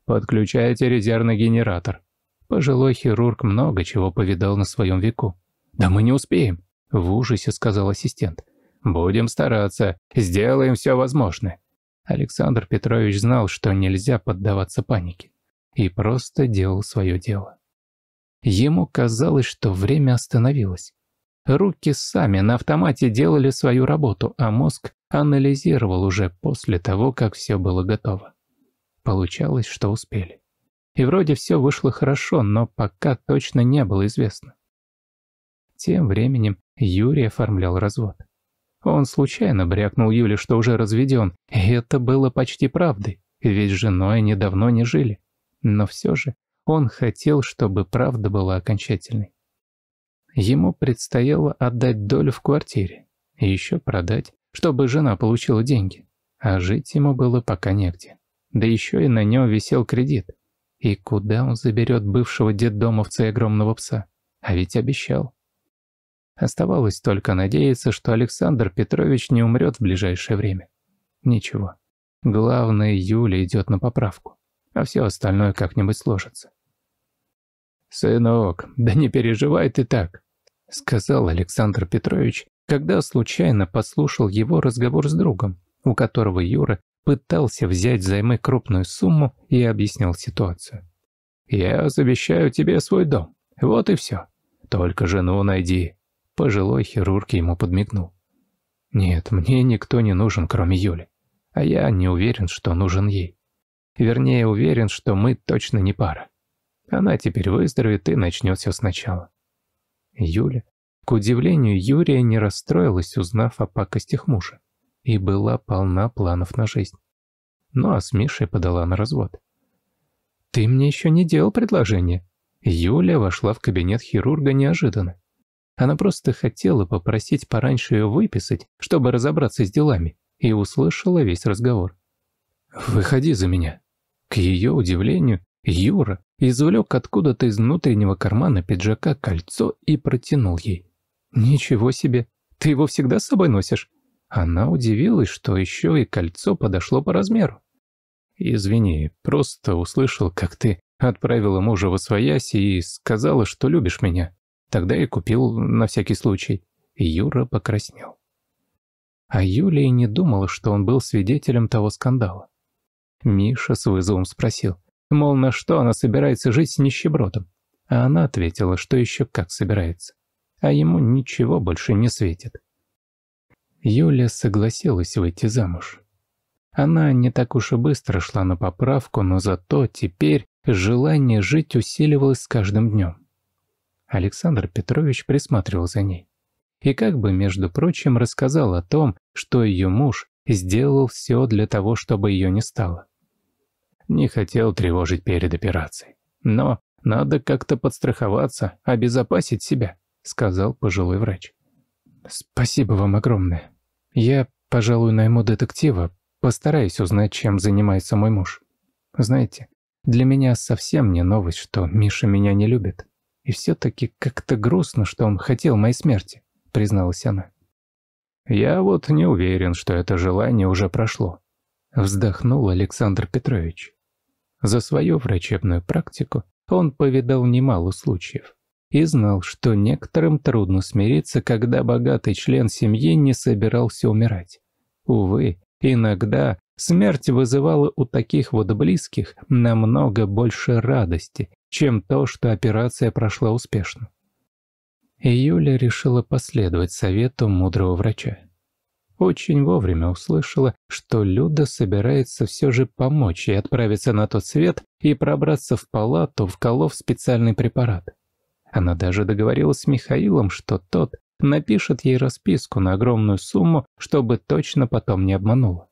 «Подключайте резервный генератор». Пожилой хирург много чего повидал на своем веку. «Да мы не успеем», – в ужасе сказал ассистент. «Будем стараться, сделаем все возможное». Александр Петрович знал, что нельзя поддаваться панике и просто делал свое дело. Ему казалось, что время остановилось. Руки сами на автомате делали свою работу, а мозг анализировал уже после того, как все было готово. Получалось, что успели. И вроде все вышло хорошо, но пока точно не было известно. Тем временем Юрий оформлял развод. Он случайно брякнул Юле, что уже разведен, и это было почти правдой, ведь с женой они давно не жили но все же он хотел, чтобы правда была окончательной. Ему предстояло отдать долю в квартире, еще продать, чтобы жена получила деньги, а жить ему было пока негде. Да еще и на нем висел кредит. И куда он заберет бывшего детдомовца и огромного пса? А ведь обещал. Оставалось только надеяться, что Александр Петрович не умрет в ближайшее время. Ничего. Главное, Юля идет на поправку а все остальное как-нибудь сложится. «Сынок, да не переживай ты так», — сказал Александр Петрович, когда случайно подслушал его разговор с другом, у которого Юра пытался взять взаймы крупную сумму и объяснял ситуацию. «Я завещаю тебе свой дом. Вот и все. Только жену найди». Пожилой хирург ему подмигнул. «Нет, мне никто не нужен, кроме Юли. А я не уверен, что нужен ей. Вернее, уверен, что мы точно не пара. Она теперь выздоровеет и начнет все сначала. Юля, к удивлению, Юрия не расстроилась, узнав о пакостях мужа, и была полна планов на жизнь. Ну а с Мишей подала на развод. «Ты мне еще не делал предложение?» Юля вошла в кабинет хирурга неожиданно. Она просто хотела попросить пораньше ее выписать, чтобы разобраться с делами, и услышала весь разговор. «Выходи за меня», к ее удивлению, Юра извлек откуда-то из внутреннего кармана пиджака кольцо и протянул ей. «Ничего себе! Ты его всегда с собой носишь?» Она удивилась, что еще и кольцо подошло по размеру. «Извини, просто услышал, как ты отправила мужа во свояси и сказала, что любишь меня. Тогда и купил на всякий случай». Юра покраснел. А Юлия не думала, что он был свидетелем того скандала. Миша с вызовом спросил, мол, на что она собирается жить с нищебродом. А она ответила, что еще как собирается. А ему ничего больше не светит. Юля согласилась выйти замуж. Она не так уж и быстро шла на поправку, но зато теперь желание жить усиливалось с каждым днем. Александр Петрович присматривал за ней. И как бы, между прочим, рассказал о том, что ее муж сделал все для того, чтобы ее не стало. Не хотел тревожить перед операцией. Но надо как-то подстраховаться, обезопасить себя, сказал пожилой врач. Спасибо вам огромное. Я, пожалуй, найму детектива, постараюсь узнать, чем занимается мой муж. Знаете, для меня совсем не новость, что Миша меня не любит. И все-таки как-то грустно, что он хотел моей смерти, призналась она. Я вот не уверен, что это желание уже прошло. Вздохнул Александр Петрович. За свою врачебную практику он повидал немало случаев и знал, что некоторым трудно смириться, когда богатый член семьи не собирался умирать. Увы, иногда смерть вызывала у таких вот близких намного больше радости, чем то, что операция прошла успешно и Юля решила последовать совету мудрого врача. Очень вовремя услышала, что Люда собирается все же помочь и отправиться на тот свет и пробраться в палату, вколов специальный препарат. Она даже договорилась с Михаилом, что тот напишет ей расписку на огромную сумму, чтобы точно потом не обманула.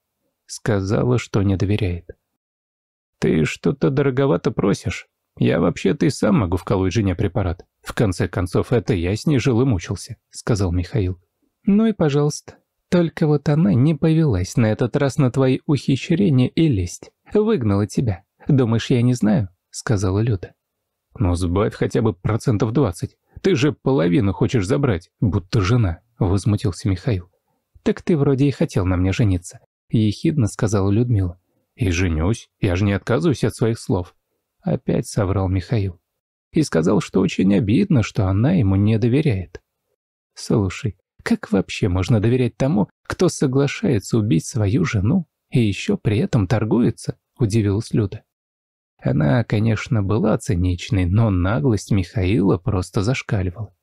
Сказала, что не доверяет. «Ты что-то дороговато просишь», «Я вообще-то и сам могу вколоть жене препарат. В конце концов, это я с ней жил и мучился», — сказал Михаил. «Ну и пожалуйста. Только вот она не повелась на этот раз на твои ухищрения и лесть. Выгнала тебя. Думаешь, я не знаю?» — сказала Люда. «Ну, сбавь хотя бы процентов двадцать. Ты же половину хочешь забрать, будто жена», — возмутился Михаил. «Так ты вроде и хотел на мне жениться», — ехидно сказала Людмила. «И женюсь. Я же не отказываюсь от своих слов. Опять соврал Михаил. И сказал, что очень обидно, что она ему не доверяет. Слушай, как вообще можно доверять тому, кто соглашается убить свою жену и еще при этом торгуется? Удивилась Люда. Она, конечно, была циничной, но наглость Михаила просто зашкаливала.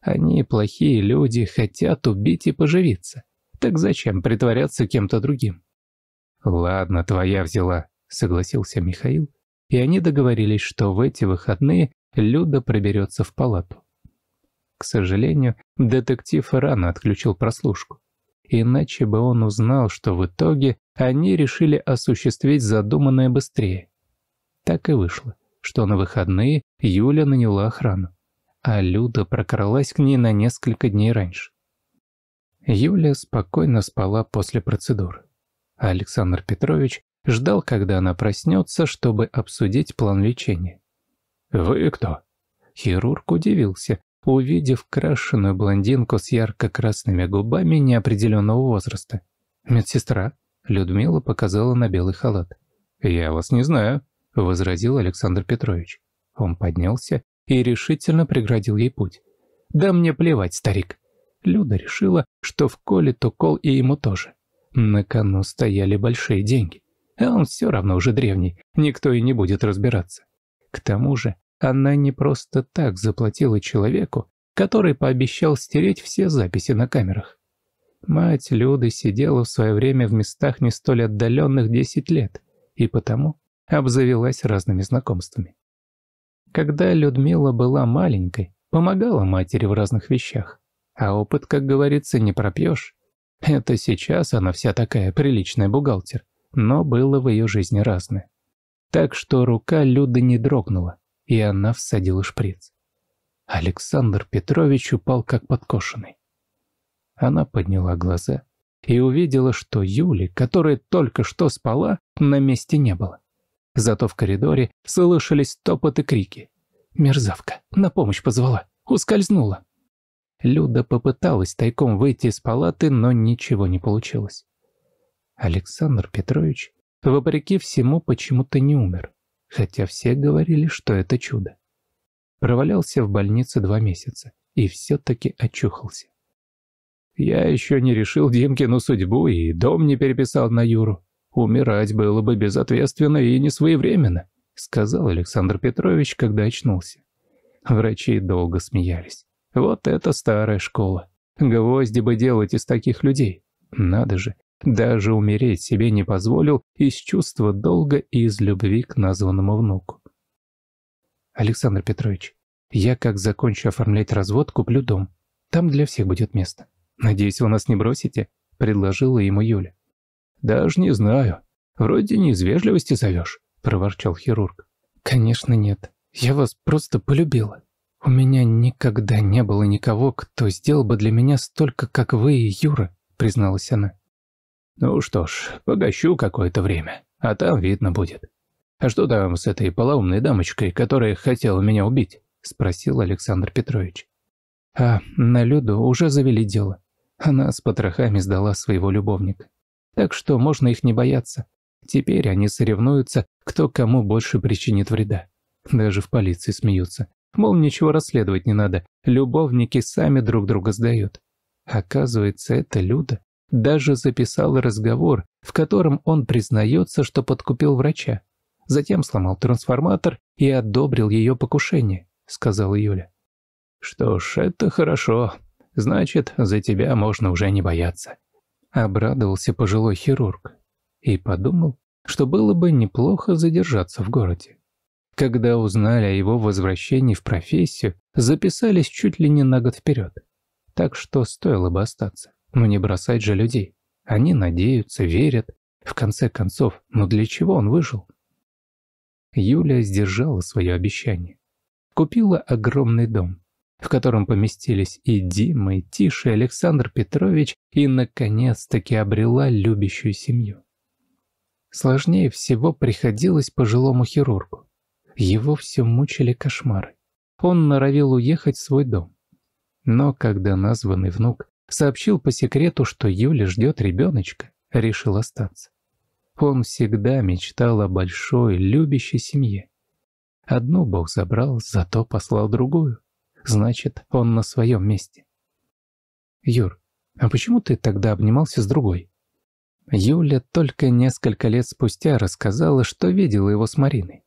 Они, плохие люди, хотят убить и поживиться. Так зачем притворяться кем-то другим? «Ладно, твоя взяла», — согласился Михаил и они договорились, что в эти выходные Люда проберется в палату. К сожалению, детектив рано отключил прослушку. Иначе бы он узнал, что в итоге они решили осуществить задуманное быстрее. Так и вышло, что на выходные Юля наняла охрану, а Люда прокралась к ней на несколько дней раньше. Юля спокойно спала после процедуры. Александр Петрович Ждал, когда она проснется, чтобы обсудить план лечения. «Вы кто?» Хирург удивился, увидев крашеную блондинку с ярко-красными губами неопределенного возраста. «Медсестра?» Людмила показала на белый халат. «Я вас не знаю», — возразил Александр Петрович. Он поднялся и решительно преградил ей путь. «Да мне плевать, старик». Люда решила, что в то кол и ему тоже. На кону стояли большие деньги. А он все равно уже древний, никто и не будет разбираться. К тому же, она не просто так заплатила человеку, который пообещал стереть все записи на камерах. Мать Люды сидела в свое время в местах не столь отдаленных 10 лет, и потому обзавелась разными знакомствами. Когда Людмила была маленькой, помогала матери в разных вещах. А опыт, как говорится, не пропьешь. Это сейчас она вся такая приличная бухгалтер но было в ее жизни разное. Так что рука Люды не дрогнула, и она всадила шприц. Александр Петрович упал как подкошенный. Она подняла глаза и увидела, что Юли, которая только что спала, на месте не было. Зато в коридоре слышались топоты и крики. «Мерзавка! На помощь позвала! Ускользнула!» Люда попыталась тайком выйти из палаты, но ничего не получилось. Александр Петрович, вопреки всему, почему-то не умер, хотя все говорили, что это чудо. Провалялся в больнице два месяца и все-таки очухался. Я еще не решил Димкину судьбу и дом не переписал на Юру. Умирать было бы безответственно и несвоевременно, сказал Александр Петрович, когда очнулся. Врачи долго смеялись. Вот это старая школа. Гвозди бы делать из таких людей. Надо же, даже умереть себе не позволил из чувства долга и из любви к названному внуку. «Александр Петрович, я, как закончу оформлять развод, куплю дом. Там для всех будет место. Надеюсь, вы нас не бросите?» – предложила ему Юля. «Даже не знаю. Вроде не из вежливости зовешь», – проворчал хирург. «Конечно нет. Я вас просто полюбила. У меня никогда не было никого, кто сделал бы для меня столько, как вы и Юра», – призналась она. Ну что ж, погощу какое-то время, а там видно будет. А что там с этой полоумной дамочкой, которая хотела меня убить? Спросил Александр Петрович. А на Люду уже завели дело. Она с потрохами сдала своего любовника. Так что можно их не бояться. Теперь они соревнуются, кто кому больше причинит вреда. Даже в полиции смеются. Мол, ничего расследовать не надо. Любовники сами друг друга сдают. Оказывается, это Люда даже записал разговор, в котором он признается, что подкупил врача. Затем сломал трансформатор и одобрил ее покушение, сказала Юля. Что ж, это хорошо. Значит, за тебя можно уже не бояться. Обрадовался пожилой хирург и подумал, что было бы неплохо задержаться в городе. Когда узнали о его возвращении в профессию, записались чуть ли не на год вперед. Так что стоило бы остаться. Но не бросать же людей. Они надеются, верят. В конце концов, но ну для чего он выжил? Юля сдержала свое обещание. Купила огромный дом, в котором поместились и Дима, и Тиша, и Александр Петрович, и, наконец-таки, обрела любящую семью. Сложнее всего приходилось пожилому хирургу. Его все мучили кошмары. Он норовил уехать в свой дом. Но когда названный внук Сообщил по секрету, что Юля ждет ребеночка, решил остаться. Он всегда мечтал о большой, любящей семье. Одну Бог забрал, зато послал другую. Значит, он на своем месте. «Юр, а почему ты тогда обнимался с другой?» Юля только несколько лет спустя рассказала, что видела его с Мариной.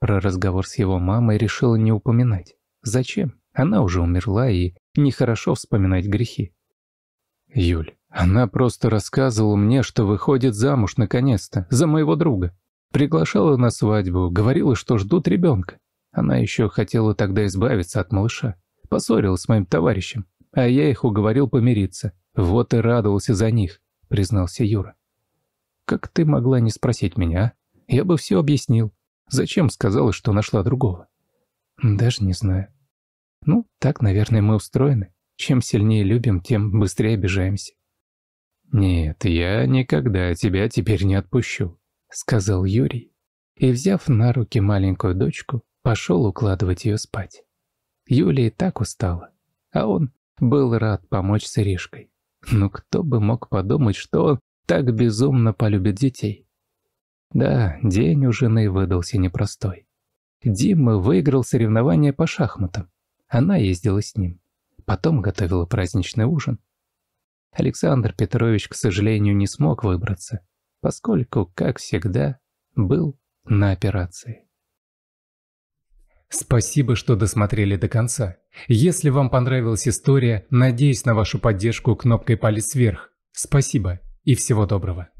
Про разговор с его мамой решила не упоминать. Зачем? Она уже умерла, и нехорошо вспоминать грехи. Юль, она просто рассказывала мне, что выходит замуж наконец-то, за моего друга. Приглашала на свадьбу, говорила, что ждут ребенка. Она еще хотела тогда избавиться от малыша. Поссорилась с моим товарищем, а я их уговорил помириться. Вот и радовался за них, признался Юра. Как ты могла не спросить меня, а? Я бы все объяснил. Зачем сказала, что нашла другого? Даже не знаю. Ну, так, наверное, мы устроены. Чем сильнее любим, тем быстрее обижаемся. «Нет, я никогда тебя теперь не отпущу», — сказал Юрий. И, взяв на руки маленькую дочку, пошел укладывать ее спать. Юлия и так устала, а он был рад помочь с Иришкой. Но ну, кто бы мог подумать, что он так безумно полюбит детей. Да, день у жены выдался непростой. Дима выиграл соревнование по шахматам. Она ездила с ним потом готовила праздничный ужин. Александр Петрович, к сожалению, не смог выбраться, поскольку, как всегда, был на операции. Спасибо, что досмотрели до конца. Если вам понравилась история, надеюсь на вашу поддержку кнопкой палец вверх. Спасибо и всего доброго.